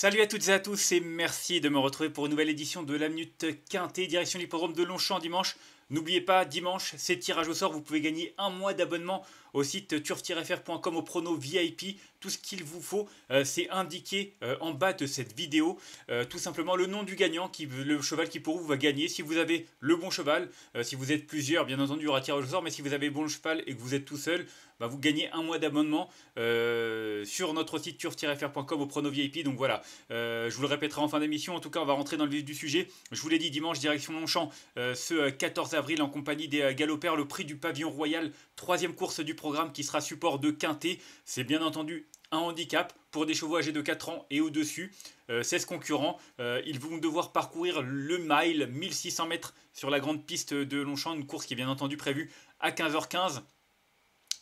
Salut à toutes et à tous et merci de me retrouver pour une nouvelle édition de la Minute Quintée, direction l'hippodrome de Longchamp dimanche N'oubliez pas, dimanche, c'est tirage au sort. Vous pouvez gagner un mois d'abonnement au site turf-fr.com au prono VIP. Tout ce qu'il vous faut, euh, c'est indiqué euh, en bas de cette vidéo. Euh, tout simplement le nom du gagnant, qui, le cheval qui pour vous va gagner. Si vous avez le bon cheval, si vous êtes plusieurs, bien entendu, il y aura tirage au sort. Mais si vous avez le bon cheval et que vous êtes tout seul, bah, vous gagnez un mois d'abonnement sur notre site turf-fr.com au prono VIP. Donc voilà, je vous le répéterai en fin d'émission. En tout cas, on va rentrer dans le vif du sujet. Je vous l'ai dit, dimanche, direction Longchamp, ce 14 avril avril en compagnie des euh, galopères le prix du pavillon royal, troisième course du programme qui sera support de Quintet. C'est bien entendu un handicap pour des chevaux âgés de 4 ans et au-dessus. 16 euh, concurrents, euh, ils vont devoir parcourir le mile, 1600 mètres sur la grande piste de Longchamp, une course qui est bien entendu prévue à 15h15.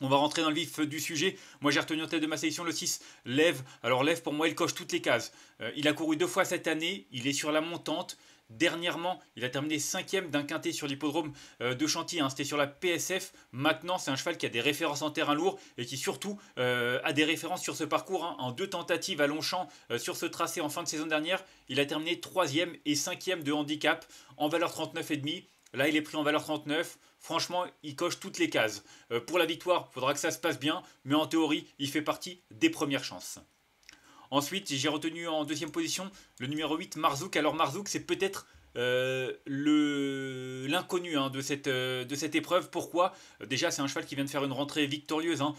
On va rentrer dans le vif du sujet. Moi, j'ai retenu en tête de ma sélection le 6, Lève. Alors, Lève, pour moi, il coche toutes les cases. il a couru deux fois cette année, il est sur la montante. Dernièrement, il a terminé cinquième d'un quintet sur l'hippodrome euh, de Chantilly. Hein. C'était sur la PSF. Maintenant, c'est un cheval qui a des références en terrain lourd et qui surtout euh, a des références sur ce parcours. Hein. en deux tentatives à Longchamp champ euh, sur ce tracé en fin de saison dernière, il a terminé troisième et cinquième de handicap en valeur 39,5. Là, il est pris en valeur 39. Franchement, il coche toutes les cases. pour la victoire, il faudra que ça se passe bien, mais en théorie, il fait partie des premières chances. Ensuite, j'ai retenu en deuxième position le numéro 8, Marzouk. Alors Marzouk, c'est peut-être euh, l'inconnu hein, de cette euh, de cette épreuve. Pourquoi euh, Déjà, c'est un cheval qui vient de faire une rentrée victorieuse. Hein.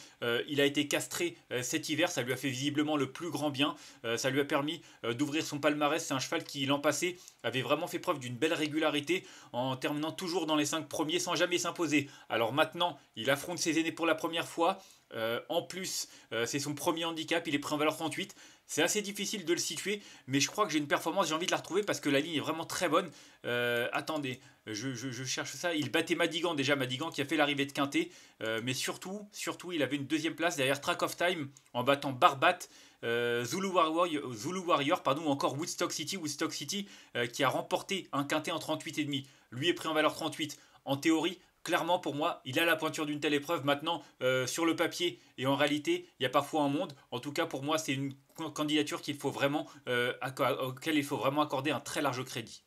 il a été castré cet hiver, ça lui a fait visiblement le plus grand bien. ça lui a permis d'ouvrir son palmarès. C'est un cheval qui l'an passé avait vraiment fait preuve d'une belle régularité en terminant toujours dans les 5 premiers sans jamais s'imposer. Alors maintenant, il affronte ses aînés pour la première fois. en plus, c'est son premier handicap, il est pris en valeur 38. C'est assez difficile de le situer, mais je crois que j'ai une performance, j'ai envie de la retrouver parce que la ligne est vraiment très bonne. Euh, attendez, je, cherche ça. Il battait Madigan déjà, Madigan qui a fait l'arrivée de Quintet, euh, mais surtout, surtout, il avait une deuxième place derrière Track of Time en battant Barbat. Euh, Zulu Warrior, pardon, ou encore Woodstock City, Woodstock City qui a remporté un quintet en 38,5. Lui est pris en valeur 38. En théorie, clairement pour moi, il a la pointure d'une telle épreuve. Maintenant, euh, sur le papier et en réalité, il y a parfois un monde. En tout cas, pour moi, c'est une candidature qu'il faut vraiment, euh, auquel il faut vraiment accorder un très large crédit.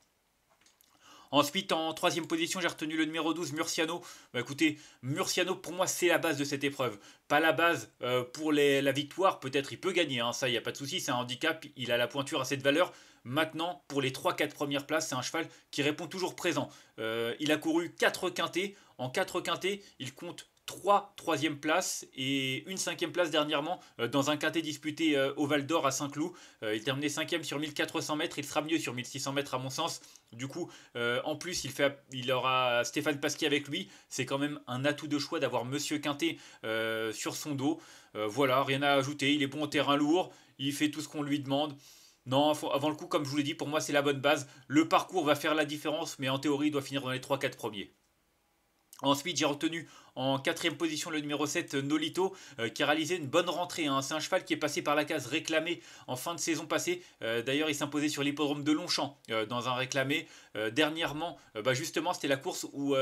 Ensuite, en troisième position, j'ai retenu le numéro 12, Murciano. Bah, écoutez, Murciano, pour moi, c'est la base de cette épreuve. Pas la base euh, pour la victoire, peut-être il peut gagner, hein, ça, il n'y a pas de souci, c'est un handicap, il a la pointure à cette valeur. Maintenant, pour les 3-4 premières places, c'est un cheval qui répond toujours présent. il a couru 4 quintés en 4 quintés, il compte 3 troisième places et une cinquième place dernièrement euh, dans un quinté disputé euh, au Val d'Or à Saint-Cloud. Euh, il terminait cinquième sur 1400 mètres, il sera mieux sur 1600 mètres à mon sens. Du coup, en plus, il, fait, il aura Stéphane Pasquier avec lui. C'est quand même un atout de choix d'avoir Monsieur Quintet sur son dos. voilà, rien à ajouter. Il est bon au terrain lourd. Il fait tout ce qu'on lui demande. Non, avant le coup, comme je vous l'ai dit, pour moi, c'est la bonne base. Le parcours va faire la différence, mais en théorie, il doit finir dans les 3-4 premiers. Ensuite, j'ai retenu en quatrième position le numéro 7, euh, Nolito, euh, qui a réalisé une bonne rentrée. Hein. C'est un cheval qui est passé par la case réclamée en fin de saison passée. Euh, d'ailleurs, il s'imposait sur l'hippodrome de Longchamp dans un réclamé. dernièrement, bah, justement, c'était la course où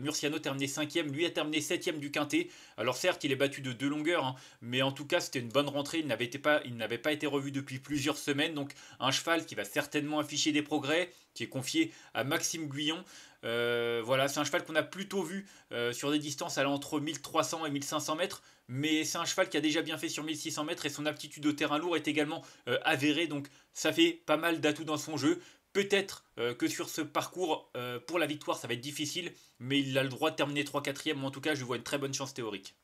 Murciano terminait 5 Lui a terminé 7ème du quintet. Alors certes, il est battu de deux longueurs, hein, mais en tout cas, c'était une bonne rentrée. Il n'avait pas, pas, été revu depuis plusieurs semaines. Donc, un cheval qui va certainement afficher des progrès, qui est confié à Maxime Guyon. Euh, voilà, c'est un cheval qu'on a plutôt vu euh, sur des distances allant entre 1300 et 1500 mètres, mais c'est un cheval qui a déjà bien fait sur 1600 mètres et son aptitude au terrain lourd est également euh, avérée, donc ça fait pas mal d'atouts dans son jeu. Peut-être que sur ce parcours, pour la victoire, ça va être difficile, mais il a le droit de terminer 3-4e, en tout cas, je vois une très bonne chance théorique.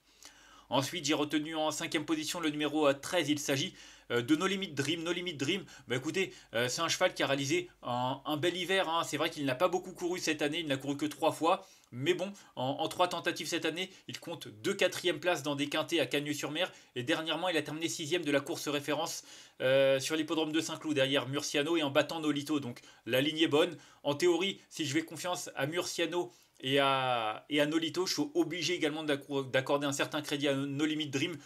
Ensuite, j'ai retenu en cinquième position le numéro 13, il s'agit euh, de No Limit Dream. No Limit Dream, bah écoutez, euh, c'est un cheval qui a réalisé un, bel hiver. Hein. C'est vrai qu'il n'a pas beaucoup couru cette année, il n'a couru que trois fois. Mais bon, en, trois tentatives cette année, il compte deux quatrièmes places dans des quintés à Cagnes-sur-Mer. Et dernièrement, il a terminé sixième de la course référence euh, sur l'hippodrome de Saint-Cloud derrière Murciano et en battant Nolito. Donc la ligne est bonne. En théorie, si je fais confiance à Murciano et à, et à Nolito, je suis obligé également d'accorder un certain crédit à No Limit Dream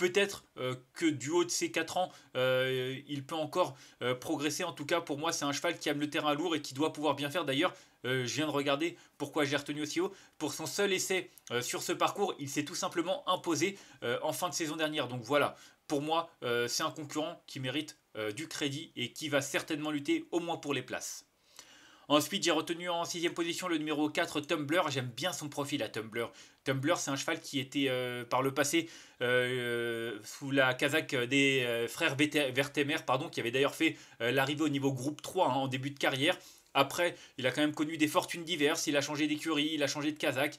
peut-être euh, que du haut de ses 4 ans, euh, il peut encore euh, progresser. En tout cas, pour moi, c'est un cheval qui aime le terrain lourd et qui doit pouvoir bien faire. D'ailleurs, je viens de regarder pourquoi j'ai retenu aussi haut. Pour son seul essai sur ce parcours, il s'est tout simplement imposé en fin de saison dernière. Donc voilà, pour moi, c'est un concurrent qui mérite du crédit et qui va certainement lutter au moins pour les places. Ensuite, j'ai retenu en sixième position le numéro 4, Tumblr. J'aime bien son profil à Tumblr. Tumblr, c'est un cheval qui était euh, par le passé euh, euh, sous la casaque des frères Vertemer, pardon, qui avait d'ailleurs fait l'arrivée au niveau groupe 3 hein, en début de carrière. Après, il a quand même connu des fortunes diverses, il a changé d'écurie, il a changé de casaque.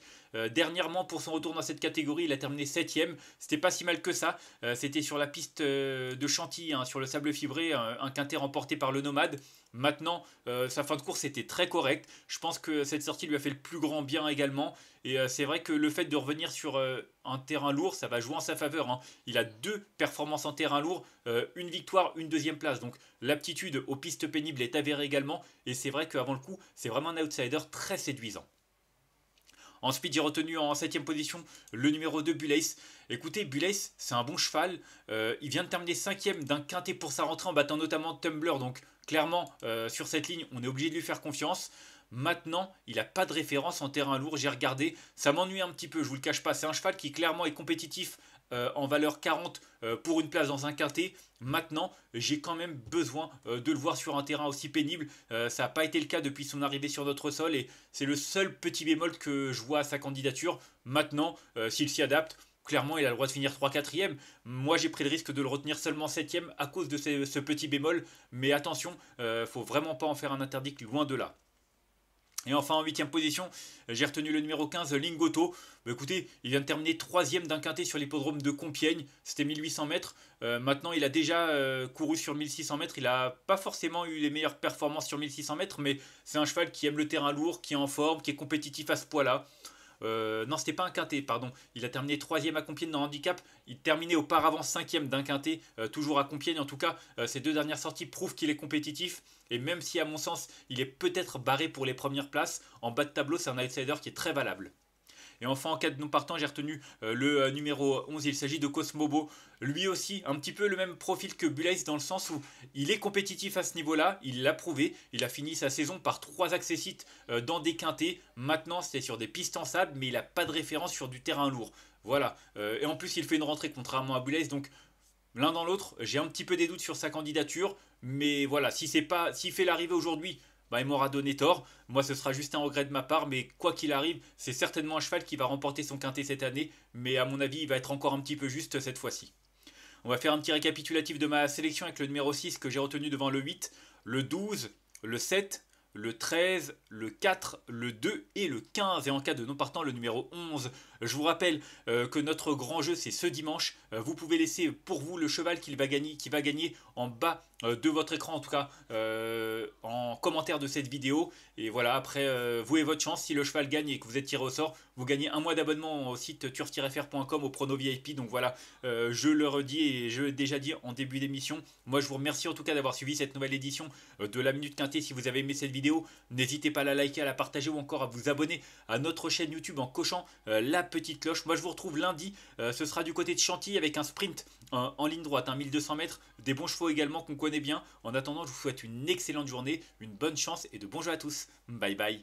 dernièrement, pour son retour dans cette catégorie, il a terminé 7ème. C'était pas si mal que ça. C'était sur la piste de Chantilly, hein, sur le sable fibré, un quintet remporté par le Nomade. Maintenant, euh, sa fin de course était très correcte. Je pense que cette sortie lui a fait le plus grand bien également. Et euh, c'est vrai que le fait de revenir sur euh, un terrain lourd, ça va jouer en sa faveur. Hein. Il a deux performances en terrain lourd, une victoire, une deuxième place. Donc l'aptitude aux pistes pénibles est avérée également. Et c'est vrai qu'avant le coup, c'est vraiment un outsider très séduisant. Ensuite, j'ai retenu en 7ème position le numéro 2, Bulace. Écoutez, Bulace, c'est un bon cheval. il vient de terminer 5ème d'un quintet pour sa rentrée en battant notamment Tumblr. Donc, Clairement, euh, sur cette ligne, on est obligé de lui faire confiance. Maintenant, il n'a pas de référence en terrain lourd, j'ai regardé. Ça m'ennuie un petit peu, je vous le cache pas. C'est un cheval qui clairement est compétitif euh, en valeur 40 euh, pour une place dans un quintet. Maintenant, j'ai quand même besoin de le voir sur un terrain aussi pénible. ça n'a pas été le cas depuis son arrivée sur notre sol et c'est le seul petit bémol que je vois à sa candidature. Maintenant, s'il s'y adapte, clairement, il a le droit de finir 3-4ème. Moi, j'ai pris le risque de le retenir seulement 7ème à cause de ce, petit bémol. Mais attention, euh, faut vraiment pas en faire un interdit, loin de là. Et enfin, en 8ème position, j'ai retenu le numéro 15, Lingotto. Bah, écoutez, il vient de terminer 3ème d'un quintet sur l'hippodrome de Compiègne. C'était 1800 mètres. Euh, maintenant, il a déjà euh, couru sur 1600 mètres. Il n'a pas forcément eu les meilleures performances sur 1600 mètres, mais c'est un cheval qui aime le terrain lourd, qui est en forme, qui est compétitif à ce poids-là. Euh, non, c'était pas un quintet, pardon. Il a terminé troisième à Compiègne dans handicap. Il terminait auparavant cinquième d'un quintet, euh, toujours à Compiègne. En tout cas, euh, ces deux dernières sorties prouvent qu'il est compétitif. Et même si, à mon sens, il est peut-être barré pour les premières places, en bas de tableau, c'est un outsider qui est très valable. Et enfin, en cas de non partant, j'ai retenu euh, le euh, numéro 11. Il s'agit de Cosmobo. Lui aussi, un petit peu le même profil que Bulaïs dans le sens où il est compétitif à ce niveau-là. Il l'a prouvé. Il a fini sa saison par trois accessites euh, dans des quintés. Maintenant, c'est sur des pistes en sable, mais il n'a pas de référence sur du terrain lourd. Voilà. et en plus, il fait une rentrée contrairement à Bulaïs. Donc, l'un dans l'autre, j'ai un petit peu des doutes sur sa candidature. Mais voilà, si c'est pas, s'il fait l'arrivée aujourd'hui bah, il m'aura donné tort. Moi, ce sera juste un regret de ma part, mais quoi qu'il arrive, c'est certainement un cheval qui va remporter son quintet cette année, mais à mon avis, il va être encore un petit peu juste cette fois-ci. On va faire un petit récapitulatif de ma sélection avec le numéro 6 que j'ai retenu devant le 8, le 12, le 7, le 13, le 4, le 2 et le 15. Et en cas de non partant, le numéro 11. Je vous rappelle euh, que notre grand jeu, c'est ce dimanche. Euh, vous pouvez laisser pour vous le cheval qu'il va gagner, qui va gagner en bas euh, de votre écran, en tout cas en commentaire de cette vidéo. Et voilà, après, vous et votre chance, si le cheval gagne et que vous êtes tiré au sort, vous gagnez un mois d'abonnement au site turf-fr.com au prono VIP. Donc voilà, je le redis et je l'ai déjà dit en début d'émission. Moi, je vous remercie en tout cas d'avoir suivi cette nouvelle édition de la Minute Quintée. Si vous avez aimé cette vidéo, n'hésitez pas à la liker, à la partager ou encore à vous abonner à notre chaîne YouTube en cochant la petite cloche. Moi, je vous retrouve lundi. Euh, ce sera du côté de Chantilly avec un sprint euh, en, ligne droite, 1200 hein, mètres. Des bons chevaux également qu'on connaît bien. En attendant, je vous souhaite une excellente journée, une bonne chance et de bons jeux à tous. Bye bye.